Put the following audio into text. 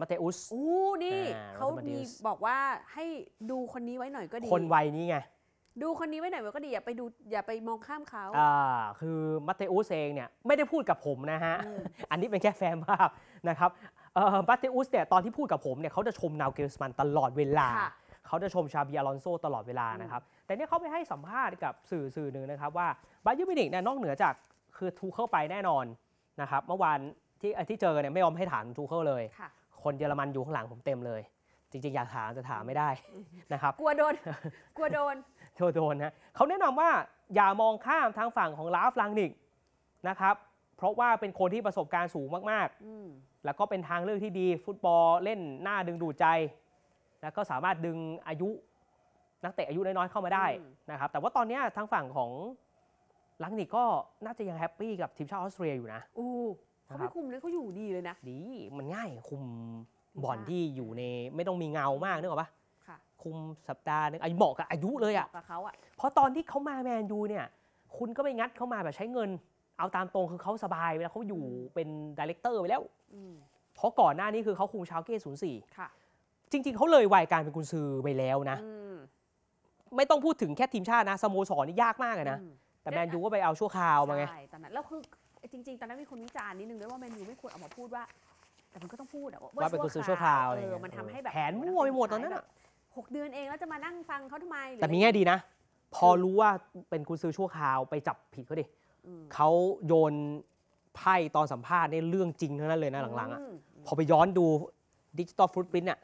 มาเตอุส อู้นี่เขามีบอกว่าให้ดูคนนี้ไว้หน่อยก็ดี คนวัยนี้ไง ดูคนนี้ไว้หน่อยก็ดี อย่าไปดูอย่าไปมองข้ามเขา อ่าคือมาเตอุสเองเนี่ยไม่ได้พูดกับผมนะฮะ อันนี้เป็นแค่แฟนภาพนะครับเอ่อมาเตอุสเนี่ยตอนที่พูดกับผม เนี่ยเขาจะชมนาวเกลสมันตลอดเวลา เขาจะชมชาบีอลอนโซตลอดเวลานะครับ แต่เนี่ยเขาไปให้สัมภาษณ์กับสื่อสื่อหนึ่งนะครับว่าบาเยอร์มินิกเนี่ยนอกเหนือจากคือทูเคิลไปแน่นอนนะครับเมื่อวานที่ที่เจอเนี่ยไม่ยอมให้ถามทูเคิลเลยคนเยอรมันอยู่ข้างหลังผมเต็มเลย จริงๆอยากถามจะถามไม่ได้นะครับกลัวโดนกลัวโดนโดนโดนนะเขาแนะนำว่าอย่ามองข้ามทางฝั่งของลาฟลังนิกนะครับเพราะว่าเป็นคนที่ประสบการณ์สูงมากๆ แล้วก็เป็นทางเลือกที่ดีฟุตบอลเล่นหน้าดึงดูดใจ แล้วก็สามารถดึงอายุ นักเตะอายุน้อยๆเข้ามาได้นะครับแต่ว่าตอนนี้ทางฝั่งของลังนิกก็น่าจะยังแฮปปี้กับทีมชาติออสเตรียอยู่นะอูเขาไม่คุมเลยเขาอยู่ดีเลยนะดีมันง่ายคุมบ่อนที่อยู่ใน ไม่ต้องมีเงามากนึกออกปะคุมสัปดาห์นึงอ้ยุเหมาะกับอายุเลยอ่ะเขาอะเพราะตอนที่เขามาแมนยูเนี่ย คุณก็ไปงัดเขามาแบบใช้เงิน เอาตามตรงคือเขาสบายเวลาเขาอยู่เป็นดีเลกเตอร์ไปแล้ว เพราะก่อนหน้านี้คือเขาคุมชาวเก้ศูนย์สี่จริง ๆ เขาเลยวัยการเป็นกุนซือไปแล้วนะไม่ต้องพูดถึงแค่ทีมชาตินะสโมสรนี่ยากมากเลยนะแต่แมนยูก็ไปเอาชั่วคราวมาไงแล้วคือจริงๆ ตอนนั้นมีคนวิจารณ์นิดนึงด้วยว่าแมนยูไม่ควรออกมาพูดว่า แต่มันก็ต้องพูดอะว่าเป็นคุซื้อชั่วคราวเออมันทำให้แบบแผนมั่วไปหมดตอนนั้นอะหกเดือนเองแล้วจะมานั่งฟังเขาทำไม แต่มีแง่ดีนะ พอรู้ว่าเป็นคุณซื้อชั่วคราวไปจับผิดเขาดิเขาโยนไพ่ตอนสัมภาษณ์ในเรื่องจริงเท่านั้นเลยนะหลังๆอะพอไปย้อนดูดิจิตอลฟุตปรินต์อ่ะ